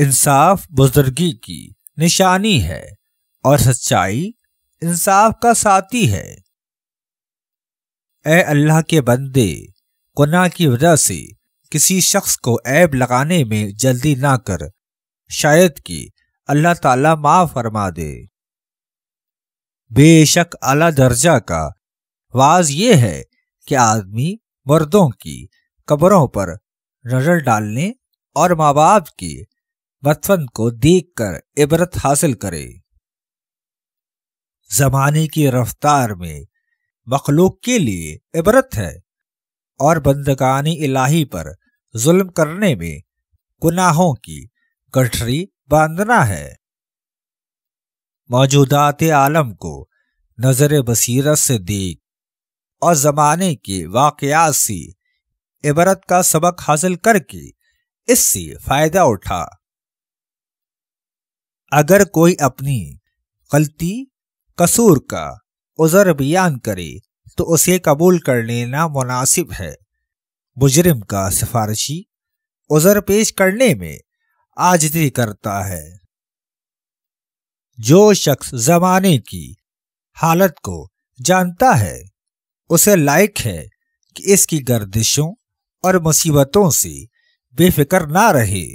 इंसाफ बुजुर्गी की निशानी है और सच्चाई इंसाफ का साथी है ए अल्लाह के बंदे गुना की वजह से किसी शख्स को ऐब लगाने में जल्दी ना कर शायद कि अल्लाह ताला माफ फरमा दे बेशक आला दर्जा का वाज ये है कि आदमी मर्दों की कब्रों पर नजर डालने और माँ बाप की वतन को देखकर इबरत हासिल करे जमाने की रफ्तार में मखलूक के लिए इबरत है और बंदगानी इलाही पर जुल्म करने में गुनाहों की गठरी बांधना है मौजूदात आलम को नजर बसीरत से देख और जमाने के वाकयात से इबरत का सबक हासिल करके इससे फायदा उठा अगर कोई अपनी गलती कसूर का उजर बयान करे तो उसे कबूल कर लेना मुनासिब है मुजरिम का सिफारशी उजर पेश करने में आजदी करता है जो शख्स जमाने की हालत को जानता है उसे लायक है कि इसकी गर्दिशों और मुसीबतों से बेफिक्र ना रहे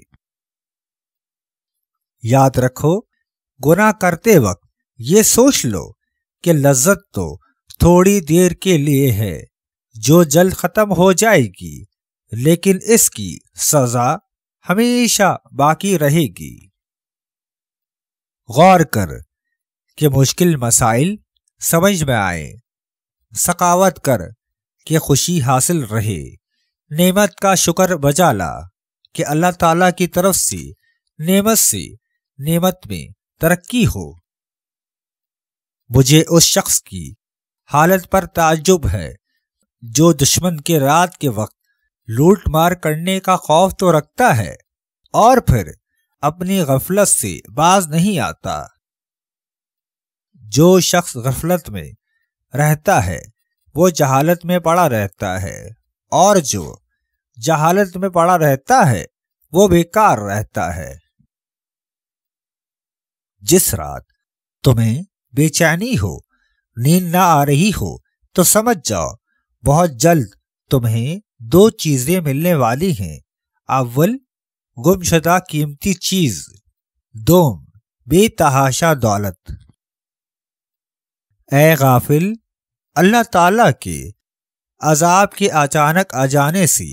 याद रखो गुना करते वक्त ये सोच लो कि लज्जत तो थोड़ी देर के लिए है जो जल्द खत्म हो जाएगी लेकिन इसकी सजा हमेशा बाकी रहेगी गौर कर कि मुश्किल मसाइल समझ में आए सकावत कर कि खुशी हासिल रहे नेमत का शुक्र बजाला कि अल्लाह ताला की तरफ से नेमत से नेमत में तरक्की हो मुझे उस शख्स की हालत पर ताज्जुब है जो दुश्मन के रात के वक्त लूट मार करने का खौफ तो रखता है और फिर अपनी गफलत से बाज नहीं आता जो शख्स गफलत में रहता है वो जहालत में पड़ा रहता है और जो जहालत में पड़ा रहता है वो बेकार रहता है जिस रात तुम्हें बेचैनी हो नींद ना आ रही हो तो समझ जाओ बहुत जल्द तुम्हें दो चीजें मिलने वाली हैं अव्वल गुमशुदा कीमती चीज दोम बेतहाशा दौलत ए गाफिल अल्लाह ताला के अजाब के अचानक आ जाने से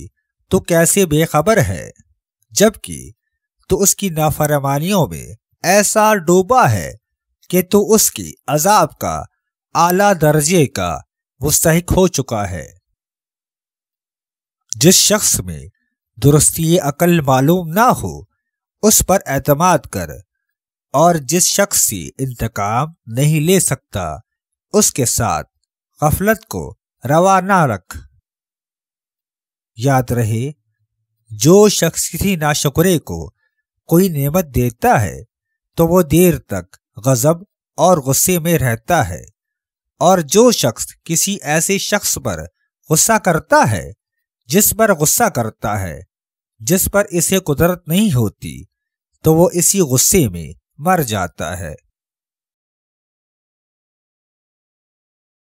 तो कैसे बेखबर है जबकि तो उसकी नाफरमानियों में ऐसा डूबा है कि तू उसकी अजाब का आला दर्जे का मुस्तक हो चुका है जिस शख्स में दुरुस्ती अकल मालूम ना हो उस पर एतमाद कर और जिस शख्स से इंतकाम नहीं ले सकता उसके साथ गफलत को रवा ना रख याद रहे जो शख्स किसी नाशकुरे को कोई नेमत देता है तो वो देर तक गजब और गुस्से में रहता है और जो शख्स किसी ऐसे शख्स पर गुस्सा करता है जिस पर गुस्सा करता है जिस पर इसे कुदरत नहीं होती तो वो इसी गुस्से में मर जाता है